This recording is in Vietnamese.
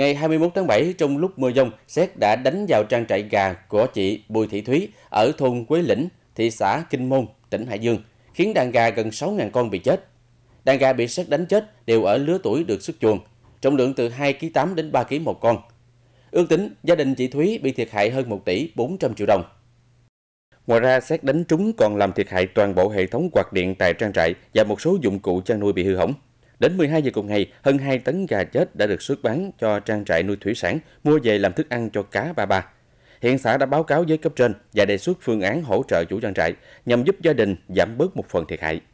Ngày 21 tháng 7, trong lúc mưa dông, xét đã đánh vào trang trại gà của chị Bùi Thị Thúy ở thôn Quế Lĩnh, thị xã Kinh Môn, tỉnh Hải Dương, khiến đàn gà gần 6.000 con bị chết. Đàn gà bị xét đánh chết đều ở lứa tuổi được xuất chuồng, trọng lượng từ 2 kg 8 đến 3 kg một con. Ước tính, gia đình chị Thúy bị thiệt hại hơn 1 tỷ 400 triệu đồng. Ngoài ra, xét đánh trúng còn làm thiệt hại toàn bộ hệ thống quạt điện tại trang trại và một số dụng cụ chăn nuôi bị hư hỏng. Đến 12 giờ cùng ngày, hơn 2 tấn gà chết đã được xuất bán cho trang trại nuôi thủy sản mua về làm thức ăn cho cá ba ba. Hiện xã đã báo cáo với cấp trên và đề xuất phương án hỗ trợ chủ trang trại nhằm giúp gia đình giảm bớt một phần thiệt hại.